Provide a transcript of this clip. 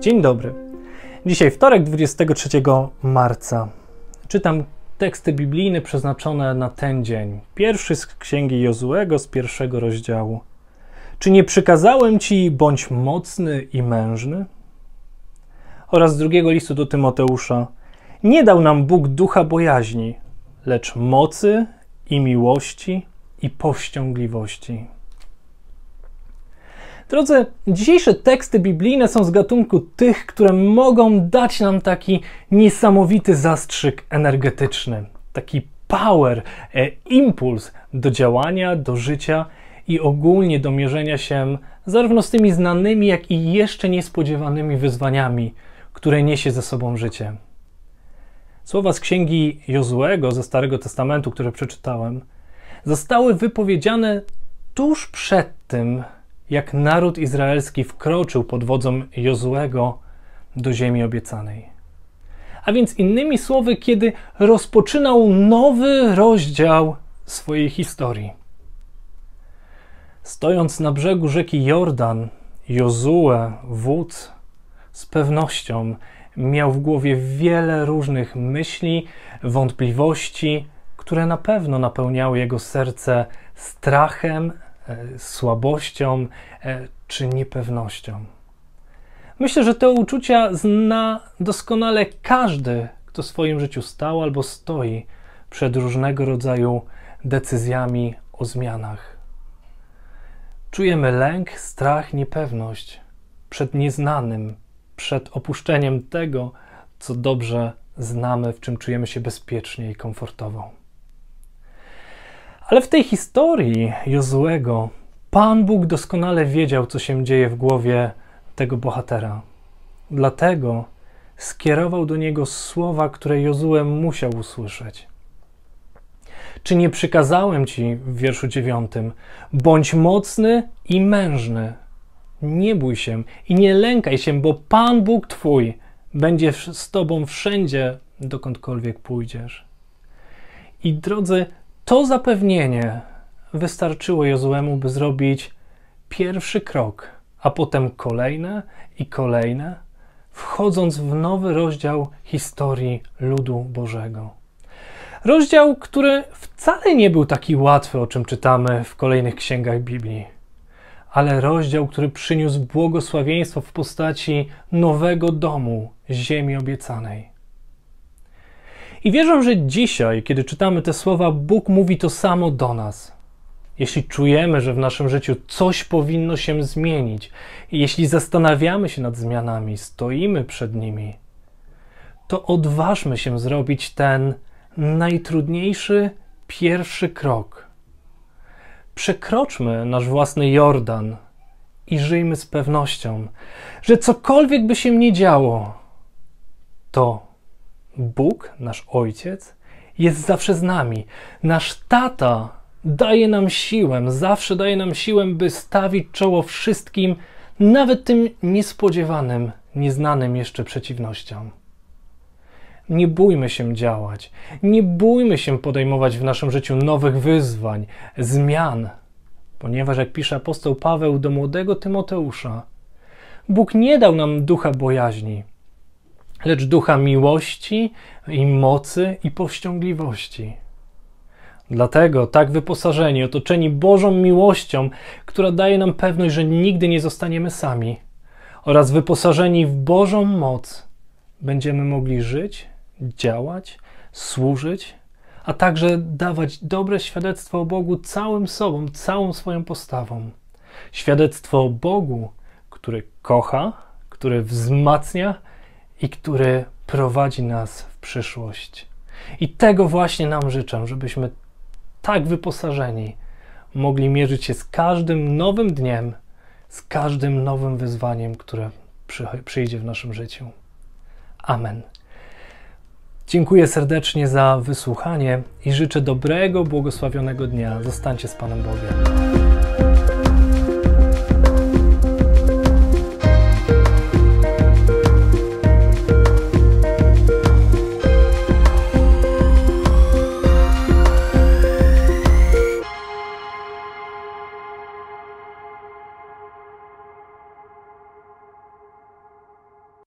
Dzień dobry. Dzisiaj wtorek, 23 marca. Czytam teksty biblijne przeznaczone na ten dzień. Pierwszy z księgi Jozuego z pierwszego rozdziału. Czy nie przykazałem ci bądź mocny i mężny? Oraz z drugiego listu do Tymoteusza. Nie dał nam Bóg ducha bojaźni, lecz mocy i miłości i powściągliwości. Drodzy, dzisiejsze teksty biblijne są z gatunku tych, które mogą dać nam taki niesamowity zastrzyk energetyczny, taki power, e, impuls do działania, do życia i ogólnie do mierzenia się zarówno z tymi znanymi, jak i jeszcze niespodziewanymi wyzwaniami, które niesie ze sobą życie. Słowa z księgi Jozuego ze Starego Testamentu, które przeczytałem, zostały wypowiedziane tuż przed tym, jak naród izraelski wkroczył pod wodzą Jozłego do ziemi obiecanej. A więc innymi słowy, kiedy rozpoczynał nowy rozdział swojej historii. Stojąc na brzegu rzeki Jordan, Jozue, wódz, z pewnością miał w głowie wiele różnych myśli, wątpliwości, które na pewno napełniały jego serce strachem, E, słabością e, czy niepewnością. Myślę, że te uczucia zna doskonale każdy, kto w swoim życiu stał albo stoi przed różnego rodzaju decyzjami o zmianach. Czujemy lęk, strach, niepewność przed nieznanym, przed opuszczeniem tego, co dobrze znamy, w czym czujemy się bezpiecznie i komfortowo. Ale w tej historii Jozuego Pan Bóg doskonale wiedział, co się dzieje w głowie tego bohatera. Dlatego skierował do niego słowa, które Jozuem musiał usłyszeć. Czy nie przykazałem ci w wierszu dziewiątym, bądź mocny i mężny. Nie bój się i nie lękaj się, bo Pan Bóg Twój będzie z Tobą wszędzie, dokądkolwiek pójdziesz. I drodzy, to zapewnienie wystarczyło Jozuemu, by zrobić pierwszy krok, a potem kolejne i kolejne, wchodząc w nowy rozdział historii ludu Bożego. Rozdział, który wcale nie był taki łatwy, o czym czytamy w kolejnych księgach Biblii, ale rozdział, który przyniósł błogosławieństwo w postaci nowego domu, ziemi obiecanej. I wierzę, że dzisiaj, kiedy czytamy te słowa, Bóg mówi to samo do nas. Jeśli czujemy, że w naszym życiu coś powinno się zmienić, jeśli zastanawiamy się nad zmianami, stoimy przed nimi, to odważmy się zrobić ten najtrudniejszy pierwszy krok. Przekroczmy nasz własny Jordan i żyjmy z pewnością, że cokolwiek by się nie działo, to Bóg, nasz Ojciec, jest zawsze z nami. Nasz Tata daje nam siłę, zawsze daje nam siłę, by stawić czoło wszystkim, nawet tym niespodziewanym, nieznanym jeszcze przeciwnościom. Nie bójmy się działać, nie bójmy się podejmować w naszym życiu nowych wyzwań, zmian, ponieważ, jak pisze apostoł Paweł do młodego Tymoteusza, Bóg nie dał nam ducha bojaźni, lecz ducha miłości i mocy i powściągliwości. Dlatego tak wyposażeni, otoczeni Bożą miłością, która daje nam pewność, że nigdy nie zostaniemy sami, oraz wyposażeni w Bożą moc, będziemy mogli żyć, działać, służyć, a także dawać dobre świadectwo o Bogu całym sobą, całą swoją postawą. Świadectwo o Bogu, który kocha, który wzmacnia, i który prowadzi nas w przyszłość. I tego właśnie nam życzę, żebyśmy tak wyposażeni mogli mierzyć się z każdym nowym dniem, z każdym nowym wyzwaniem, które przyjdzie w naszym życiu. Amen. Dziękuję serdecznie za wysłuchanie i życzę dobrego, błogosławionego dnia. Zostańcie z Panem Bogiem.